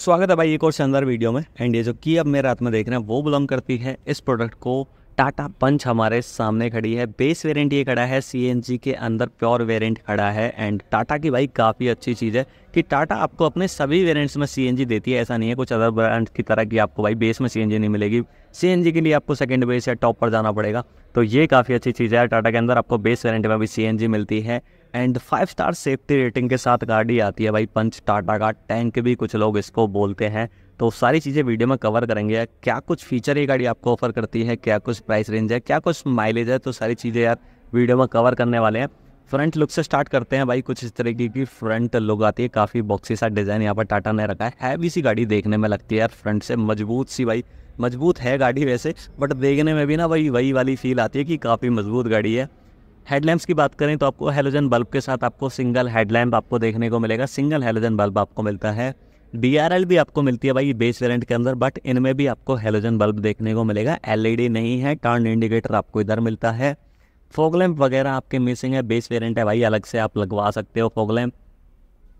स्वागत है भाई एक और शानदार वीडियो में एंड ये जो की अब मेरे हाथ में देख रहे हैं वो बिलोंग करती है इस प्रोडक्ट को टाटा पंच हमारे सामने खड़ी है बेस वेरिएंट ये खड़ा है सी के अंदर प्योर वेरिएंट खड़ा है एंड टाटा की भाई काफ़ी अच्छी चीज़ है कि टाटा आपको अपने सभी वेरिएंट्स में सी देती है ऐसा नहीं है कुछ अदर ब्रांड की तरह की आपको भाई बेस में सी नहीं मिलेगी सी के लिए आपको सेकेंड बेस या टॉप पर जाना पड़ेगा तो ये काफ़ी अच्छी चीज़ है टाटा के अंदर आपको बेस वेरियंट में भी सी मिलती है and five star safety rating के साथ गाड़ी आती है भाई पंच टाटा का टैंक भी कुछ लोग इसको बोलते हैं तो सारी चीज़ें वीडियो में कवर करेंगे क्या कुछ फीचर ये गाड़ी आपको ऑफर करती है क्या कुछ प्राइस रेंज है क्या कुछ माइलेज है तो सारी चीज़ें यार वीडियो में कवर करने वाले हैं फ्रंट लुक से स्टार्ट करते हैं भाई कुछ इस तरीके की फ्रंट लुक आती है काफ़ी बॉक्सी सा डिज़ाइन यहाँ पर टाटा ने रखा है हैवी सी गाड़ी देखने में लगती है यार फ्रंट से मजबूत सी भाई मजबूत है गाड़ी वैसे बट देखने में भी ना भाई वही वाली फील आती है कि काफ़ी मजबूत गाड़ी है हेडलैम्प्स की बात करें तो आपको हेलोजन बल्ब के साथ आपको सिंगल हेडलैम्प आपको देखने को मिलेगा सिंगल हेलोजन बल्ब आपको मिलता है डी भी आपको मिलती है भाई बेस वेरियंट के अंदर बट इनमें भी आपको हेलोजन बल्ब देखने को मिलेगा एल e नहीं है टर्न इंडिकेटर आपको इधर मिलता है फोगलैम्प वगैरह आपके मिसिंग है बेस वेरियंट है भाई अलग से आप लगवा सकते हो फोगलैम्प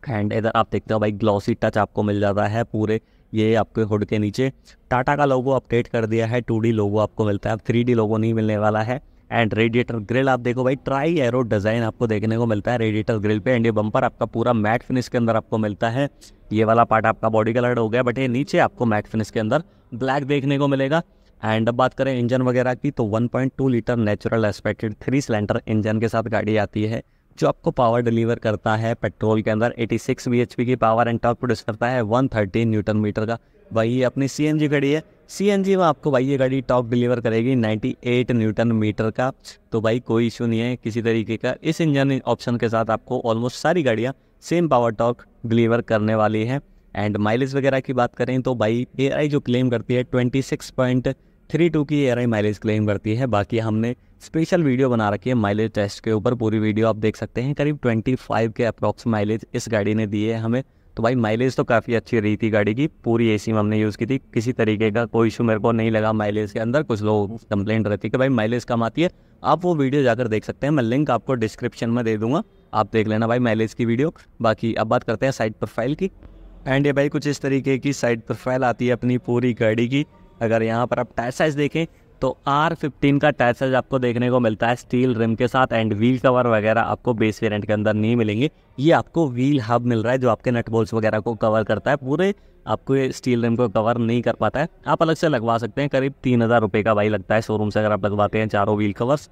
एंड इधर आप देखते हो भाई ग्लॉसी टच आपको मिल जाता है पूरे ये आपके हुड के नीचे टाटा का लोगो अपडेट कर दिया है टू लोगो आपको मिलता है अब थ्री लोगो नहीं मिलने वाला है एंड रेडिएटर ग्रिल आप देखो भाई ट्राई एरो डिज़ाइन आपको देखने को मिलता है रेडिएटर ग्रिल पे एंड ये बम्पर आपका पूरा मैट फिनिश के अंदर आपको मिलता है ये वाला पार्ट आपका बॉडी कलर हो गया बट ये नीचे आपको मैट फिनिश के अंदर ब्लैक देखने को मिलेगा एंड अब बात करें इंजन वगैरह की तो 1.2 litre natural aspirated three cylinder engine के साथ गाड़ी आती है जो आपको पावर डिलीवर करता है पेट्रोल के अंदर 86 सिक्स की पावर एंड टॉप प्रोड्यूस करता है 130 न्यूटन मीटर का भाई ये अपनी सी एन जी गाड़ी है सी एन जी में आपको भाई ये गाड़ी टॉप डिलीवर करेगी 98 न्यूटन मीटर का तो भाई कोई इशू नहीं है किसी तरीके का इस इंजन ऑप्शन के साथ आपको ऑलमोस्ट सारी गाड़ियाँ सेम पावर टॉक डिलीवर करने वाली हैं एंड माइलेज वगैरह की बात करें तो भाई ए जो क्लेम करती है twenty six point three two की आई माइलेज क्लेम करती है बाकी हमने स्पेशल वीडियो बना रखी है माइलेज टेस्ट के ऊपर पूरी वीडियो आप देख सकते हैं करीब 25 के अप्रॉक्स माइलेज इस गाड़ी ने दी है हमें तो भाई माइलेज तो काफ़ी अच्छी रही थी गाड़ी की पूरी सी में हमने यूज़ की थी किसी तरीके का कोई इशू मेरे को नहीं लगा माइलेज के अंदर कुछ लोग कंप्लेंट रहती कि भाई माइलेज कम आती है आप वो वीडियो जाकर देख सकते हैं मैं लिंक आपको डिस्क्रिप्शन में दे दूंगा आप देख लेना भाई माइलेज की वीडियो बाकी अब बात करते हैं साइड प्रोफाइल की एंड ये भाई कुछ इस तरीके की साइड प्रोफाइल आती है अपनी पूरी गाड़ी की अगर यहाँ पर आप टायर साइज देखें तो आर फिफ्टीन का टायर साइज आपको देखने को मिलता है स्टील रिम के साथ एंड व्हील कवर वगैरह आपको बेस वेरिएंट के अंदर नहीं मिलेंगे ये आपको व्हील हब मिल रहा है जो आपके नट बोल्स वगैरह को कवर करता है पूरे आपको ये स्टील रिम को कवर नहीं कर पाता है आप अलग से लगवा सकते हैं करीब तीन हज़ार रुपये का भाई लगता है शोरूम से अगर आप लगवाते हैं चारों wheel covers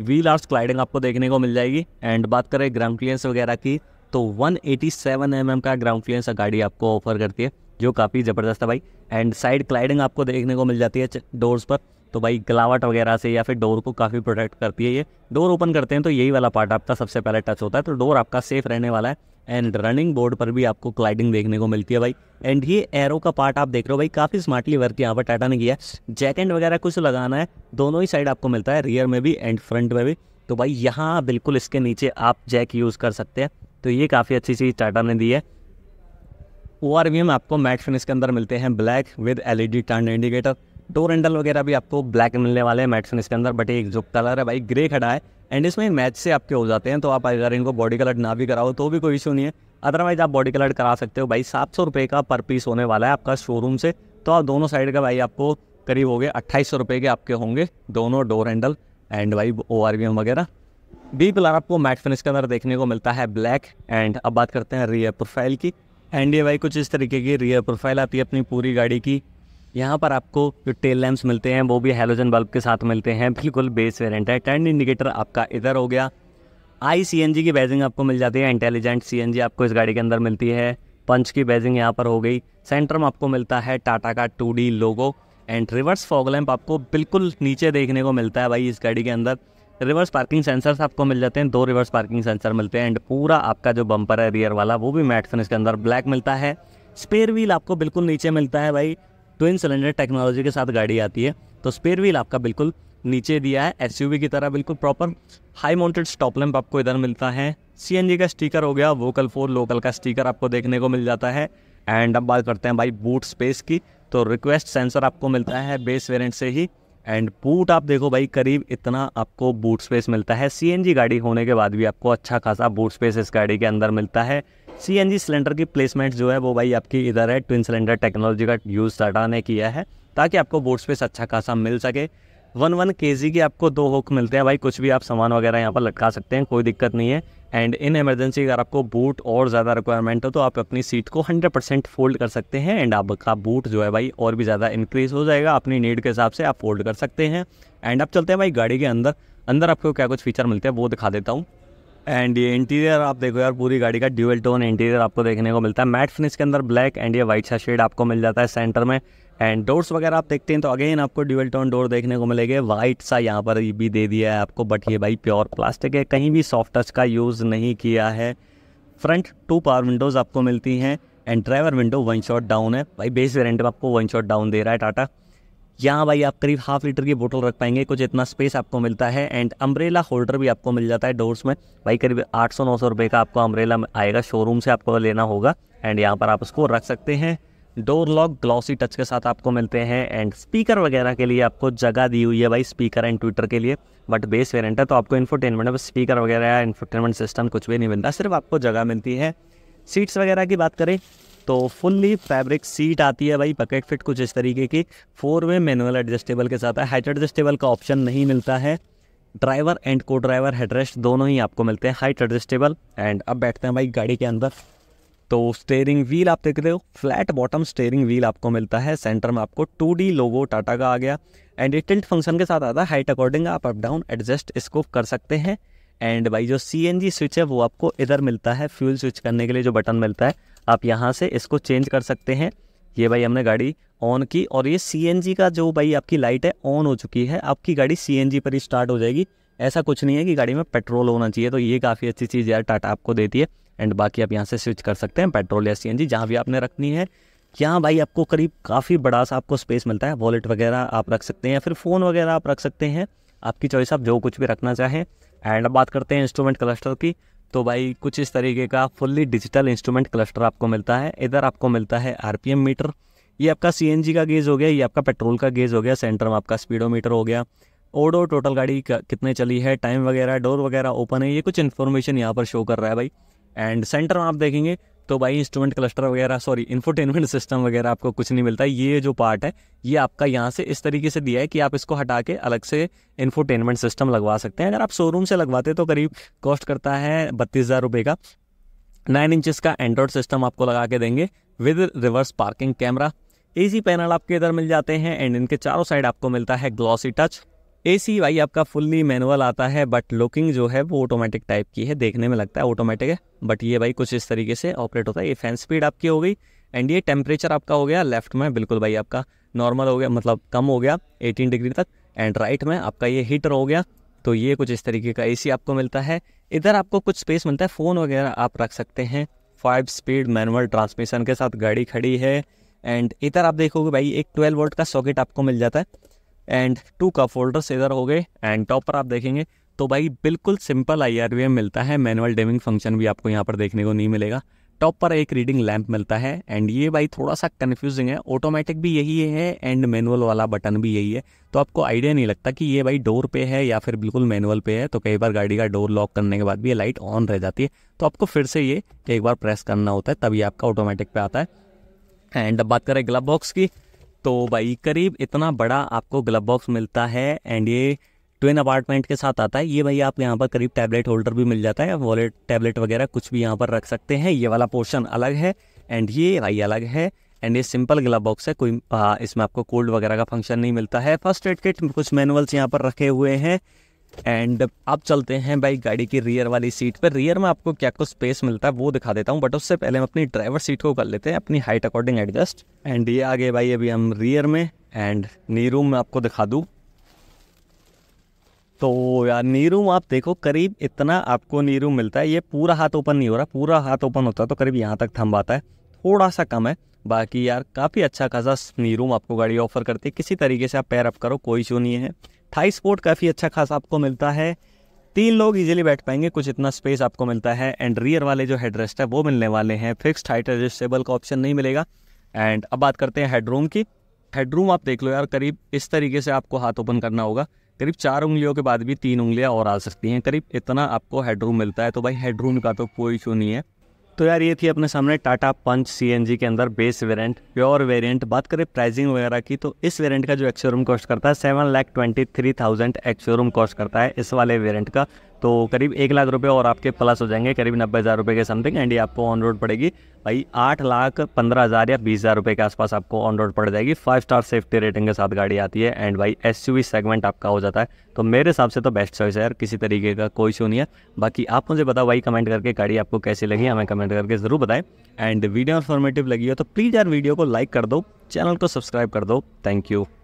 wheel arches sliding आपको देखने को मिल जाएगी एंड बात करें ग्राउंड क्लियरेंस वगैरह की तो 187 सेवन mm का ग्राउंड क्लियरेंस गाड़ी आपको ऑफर करती है जो काफ़ी ज़बरदस्त है भाई एंड साइड क्लाइडिंग आपको देखने को मिल जाती है डोर्स पर तो भाई गलावट वगैरह से या फिर डोर को काफ़ी प्रोटेक्ट करती है ये डोर ओपन करते हैं तो यही वाला पार्ट आपका सबसे पहले टच होता है तो डोर आपका सेफ रहने वाला है एंड रनिंग बोर्ड पर भी आपको क्लाइडिंग देखने को मिलती है भाई एंड ये एरो का पार्ट आप देख रहे हो भाई काफ़ी स्मार्टली वर्क यहाँ पर टाटा ने किया है जैक एंड वगैरह कुछ लगाना है दोनों ही साइड आपको मिलता है रियर में भी एंड फ्रंट में भी तो भाई यहाँ बिल्कुल इसके नीचे आप जैक यूज़ कर सकते हैं तो ये काफ़ी अच्छी चीज़ टाटा ने दी है ओ आर वी एम आपको मैट फिनिश के अंदर मिलते हैं black with L E D turn indicator door handle वगैरह भी आपको ब्लैक मिलने वाले हैं मैट्स इसके अंदर बट एक जो कलर है भाई ग्रे खड़ा है एंड इसमें मैच से आपके हो जाते हैं तो आप अगर इनको बॉडी कलर ना भी कराओ तो भी कोई इशू नहीं है अदरवाइज आप बॉडी कलर करा सकते हो भाई सात सौ रुपये का पर पीस होने वाला है आपका शोरूम से तो आप दोनों साइड का भाई आपको करीब हो गए अट्ठाईस सौ रुपये के आपके होंगे दोनों डोर हैंडल एंड भाई ओ आर वी एम वगैरह बी कलर आपको मैट फिनिश के अंदर देखने को मिलता है ब्लैक एंड अब बात करते हैं रियर प्रोफाइल की एंड ये भाई कुछ इस तरीके की रियर प्रोफाइल आती है अपनी पूरी गाड़ी की यहाँ पर आपको जो टेल लैंप्स मिलते हैं वो भी हेलोजन बल्ब के साथ मिलते हैं बिल्कुल बेस वेरियंट है टर्न इंडिकेटर आपका इधर हो गया आई सी की बैजिंग आपको मिल जाती है इंटेलिजेंट सी आपको इस गाड़ी के अंदर मिलती है पंच की बैजिंग यहाँ पर हो गई सेंटर में आपको मिलता है टाटा का two logo and reverse fog lamp आपको बिल्कुल नीचे देखने को मिलता है भाई इस गाड़ी के अंदर रिवर्स पार्किंग सेंसर्स आपको मिल जाते हैं दो रिवर्स पार्किंग सेंसर मिलते हैं एंड पूरा आपका जो बम्पर है रियर वाला वो भी मैट फिनिश के अंदर ब्लैक मिलता है स्पेयर व्हील आपको बिल्कुल नीचे मिलता है भाई ट्विन सिलेंडर टेक्नोलॉजी के साथ गाड़ी आती है तो स्पेयर व्हील आपका बिल्कुल नीचे दिया है एस की तरह बिल्कुल proper high mounted stop lamp आपको इधर मिलता है सी का स्टिकर हो गया वोकल फोर लोकल का स्टिकर आपको देखने को मिल जाता है एंड अब बात करते हैं भाई बूट स्पेस की तो रिक्वेस्ट सेंसर आपको मिलता है बेस वेरिएंट से ही एंड बूट आप देखो भाई करीब इतना आपको बूट स्पेस मिलता है सी गाड़ी होने के बाद भी आपको अच्छा खासा बूट स्पेस इस गाड़ी के अंदर मिलता है सी सिलेंडर की प्लेसमेंट जो है वो भाई आपकी इधर है ट्विन सिलेंडर टेक्नोलॉजी का यूज़ टाटा ने किया है ताकि आपको बोर्ड स्पेस अच्छा खासा मिल सके वन वन के जी के आपको दो हुक मिलते हैं भाई कुछ भी आप सामान वगैरह यहाँ पर लटका सकते हैं कोई दिक्कत नहीं है एंड इन एमरजेंसी अगर आपको बूट और ज़्यादा रिक्वायरमेंट हो तो आप अपनी सीट को 100 परसेंट फोल्ड कर सकते हैं एंड आपका बूट जो है भाई और भी ज़्यादा इंक्रीज़ हो जाएगा अपनी नीड के हिसाब से आप फोल्ड कर सकते हैं एंड आप चलते हैं भाई गाड़ी के अंदर अंदर आपको क्या कुछ फीचर मिलते हैं वो दिखा देता हूँ एंड ये इंटीरियर आप देखो यार पूरी गाड़ी का ड्यूअल टोन इंटीरियर आपको देखने को मिलता है मैट फिनिश के अंदर ब्लैक एंड ये वाइट सा शेड आपको मिल जाता है सेंटर में एंड डोर्स वगैरह आप देखते हैं तो अगेन आपको ड्यूअल टोन डोर देखने को मिलेंगे वाइट सा यहाँ पर भी दे दिया है आपको बट ये भाई प्योर प्लास्टिक है कहीं भी सॉफ्ट टच का यूज़ नहीं किया है फ्रंट टू पावर विंडोज़ आपको मिलती हैं and driver window one shot down है भाई बेस वेरियंट में आपको वन शॉट डाउन दे रहा है टाटा यहाँ भाई आप करीब हाफ लीटर की बोतल रख पाएंगे कुछ इतना स्पेस आपको मिलता है एंड अम्ब्रेला होल्डर भी आपको मिल जाता है डोर्स में भाई करीब आठ सौ नौ सौ रुपये का आपको अम्ब्रेला आएगा शोरूम से आपको लेना होगा एंड यहाँ पर आप उसको रख सकते हैं डोर लॉक ग्लॉसी टच के साथ आपको मिलते हैं एंड स्पीकर वगैरह के लिए आपको जगह दी हुई है भाई स्पीकर एंड ट्विटर के लिए बट बेस वेरेंट है तो आपको इन्फोटेनमेंट स्पीकर वगैरह इन्फोटेनमेंट सिस्टम कुछ भी नहीं मिलता सिर्फ आपको जगह मिलती है सीट्स वगैरह की बात करें तो फुल्ली फैब्रिक सीट आती है भाई पकेट फिट कुछ इस तरीके की फोर वे मैनुअल एडजस्टेबल के साथ हाइट एडजस्टेबल का ऑप्शन नहीं मिलता है driver and co driver headrest दोनों ही आपको मिलते हैं हाइट एडजस्टेबल एंड अब बैठते हैं भाई गाड़ी के अंदर तो स्टेयरिंग व्हील आप देख रहे हो फ्लैट बॉटम स्टेयरिंग व्हील आपको मिलता है सेंटर में आपको टू डी लोगो टाटा का आ गया एंड ये टिल्ट फंक्शन के साथ आता है हाइट अकॉर्डिंग आप अप डाउन एडजस्ट इसको कर सकते हैं एंड भाई जो सी एन जी स्विच है वो आपको इधर मिलता है फ्यूल स्विच करने के लिए जो बटन मिलता है आप यहाँ से इसको चेंज कर सकते हैं ये भाई हमने गाड़ी ऑन की और ये सी का जो भाई आपकी लाइट है ऑन हो चुकी है आपकी गाड़ी सी पर ही स्टार्ट हो जाएगी ऐसा कुछ नहीं है कि गाड़ी में पेट्रोल होना चाहिए तो ये काफ़ी अच्छी चीज़ यार टाटा आपको देती है एंड बाकी आप यहाँ से स्विच कर सकते हैं पेट्रोल या सी एन जी जहाँ भी आपने रखनी है यहाँ भाई आपको करीब काफ़ी बड़ा सा आपको स्पेस मिलता है वॉलेट वगैरह आप रख सकते हैं या फिर फ़ोन वगैरह आप रख सकते हैं आपकी चॉइस आप जो कुछ भी रखना चाहें एंड बात करते हैं इंस्ट्रूमेंट क्लस्टर की तो भाई कुछ इस तरीके का फुल्ली डिजिटल इंस्ट्रूमेंट क्लस्टर आपको मिलता है इधर आपको मिलता है आरपीएम मीटर ये आपका सीएनजी का गेज हो गया ये आपका पेट्रोल का गेज हो गया सेंटर में आपका स्पीडोमीटर हो गया ओडो टोटल गाड़ी कितने चली है टाइम वगैरह डोर वगैरह ओपन है ये कुछ इन्फॉर्मेशन यहाँ पर शो कर रहा है भाई एंड सेंटर में आप देखेंगे तो भाई इंस्ट्रूमेंट क्लस्टर वगैरह सॉरी इन्फोटेनमेंट सिस्टम वगैरह आपको कुछ नहीं मिलता ये जो पार्ट है ये आपका यहाँ से इस तरीके से दिया है कि आप इसको हटा के अलग से इन्फोटेनमेंट सिस्टम लगवा सकते हैं अगर आप शोरूम से लगवाते तो करीब कॉस्ट करता है बत्तीस हज़ार रुपये का नाइन इंचज़ का एंड्रॉयड सिस्टम आपको लगा के देंगे with reverse parking camera AC panel आपके इधर मिल जाते हैं एंड इनके चारों साइड आपको मिलता है ग्लॉसी टच ए सी भाई आपका फुल्ली मैनुअल आता है बट लुकिंग जो है वो ऑटोमेटिक टाइप की है देखने में लगता है ऑटोमेटिक है बट ये भाई कुछ इस तरीके से ऑपरेट होता है ये फैन स्पीड आपकी हो गई एंड ये टेम्परेचर आपका हो गया लेफ्ट में बिल्कुल भाई आपका नॉर्मल हो गया मतलब कम हो गया 18 डिग्री तक एंड राइट में आपका ये हीटर हो गया तो ये कुछ इस तरीके का ए आपको मिलता है इधर आपको कुछ स्पेस मिलता है फ़ोन वगैरह आप रख सकते हैं फाइव स्पीड मैनुअल ट्रांसमिशन के साथ गाड़ी खड़ी है एंड इधर आप देखोगे भाई एक ट्वेल्व वोल्ट का सॉकेट आपको मिल जाता है एंड टू का फोल्डर्स इधर हो गए एंड टॉप पर आप देखेंगे तो भाई बिल्कुल सिंपल आई मिलता है मैनुअल डेमिंग फंक्शन भी आपको यहाँ पर देखने को नहीं मिलेगा टॉप पर एक रीडिंग लैंप मिलता है एंड ये भाई थोड़ा सा कन्फ्यूजिंग है ऑटोमेटिक भी यही है एंड मैनुअल वाला बटन भी यही है तो आपको आइडिया नहीं लगता कि ये भाई डोर पे है या फिर बिल्कुल मैनुअल पे है तो कई बार गाड़ी का डोर लॉक करने के बाद भी ये लाइट ऑन रह जाती है तो आपको फिर से ये एक बार प्रेस करना होता है तभी आपका ऑटोमेटिक पे आता है एंड अब बात करें ग्लब बॉक्स की तो भाई करीब इतना बड़ा आपको ग्लब बॉक्स मिलता है एंड ये ट्विन अपार्टमेंट के साथ आता है ये भाई आप यहाँ पर करीब टैबलेट होल्डर भी मिल जाता है वॉलेट टैबलेट वगैरह कुछ भी यहाँ पर रख सकते हैं ये वाला पोर्शन अलग है एंड ये भाई अलग है एंड ये सिंपल ग्लब बॉक्स है कोई इसमें आपको कोल्ड वगैरह का फंक्शन नहीं मिलता है फर्स्ट एड किट कुछ मैनुअल्स यहाँ पर रखे हुए हैं एंड अब चलते हैं भाई गाड़ी की रियर वाली सीट पर रियर में आपको क्या कुछ स्पेस मिलता है वो दिखा देता हूँ बट उससे पहले हम अपनी ड्राइवर सीट को कर लेते हैं अपनी हाइट अकॉर्डिंग एडजस्ट एंड ये आगे भाई अभी हम रियर में एंड नी रूम में आपको दिखा दूँ तो यार नी रूम आप देखो करीब इतना आपको नी रूम मिलता है ये पूरा हाथ ओपन नहीं हो रहा पूरा हाथ ओपन होता है तो करीब यहाँ तक थम आता है थोड़ा सा कम है बाकी यार काफ़ी अच्छा खासा नी रूम आपको गाड़ी ऑफर करती है किसी तरीके से आप पैर अप करो कोई इशू नहीं है थाई स्पोर्ट काफ़ी अच्छा खास आपको मिलता है तीन लोग इजीली बैठ पाएंगे कुछ इतना स्पेस आपको मिलता है एंड रियर वाले जो हेडरेस्ट है वो मिलने वाले हैं फिक्स्ड हाइट एडजस्टेबल का ऑप्शन नहीं मिलेगा एंड अब बात करते हैं हेडरूम की हेडरूम आप देख लो यार करीब इस तरीके से आपको हाथ ओपन करना होगा करीब चार उंगलियों के बाद भी तीन उंगलियां और आ सकती हैं करीब इतना आपको हेडरूम मिलता है तो भाई हेडरूम का तो कोई इशू नहीं है तो यार ये थी अपने सामने टाटा पंच सी के अंदर बेस वेरिएंट प्योर वेरिएंट बात करें प्राइसिंग वगैरह की तो इस वेरिएंट का जो एक्सोरूम कॉस्ट करता है seven lakh twenty three thousand ex showroom cost करता है इस वाले वेरिएंट का तो करीब एक लाख रुपये और आपके प्लस हो जाएंगे करीब नब्बे हज़ार रुपये के समथिंग एंड ये आपको ऑन रोड पड़ेगी भाई आठ लाख पंद्रह हज़ार या बीस हज़ार रुपये के आसपास आपको ऑन रोड पड़ जाएगी फाइव स्टार सेफ्टी रेटिंग के साथ गाड़ी आती है एंड भाई एस सेगमेंट आपका हो जाता है तो मेरे हिसाब से तो बेस्ट चॉइस है यार किसी तरीके का कोई इशू नहीं है बाकी आप मुझे बताओ भाई कमेंट करके गाड़ी आपको कैसी लगी हमें कमेंट करके ज़रूर बताएं एंड वीडियो इन्फॉर्मेटिव लगी हो तो प्लीज़ यार वीडियो को लाइक कर दो चैनल को सब्सक्राइब कर दो थैंक यू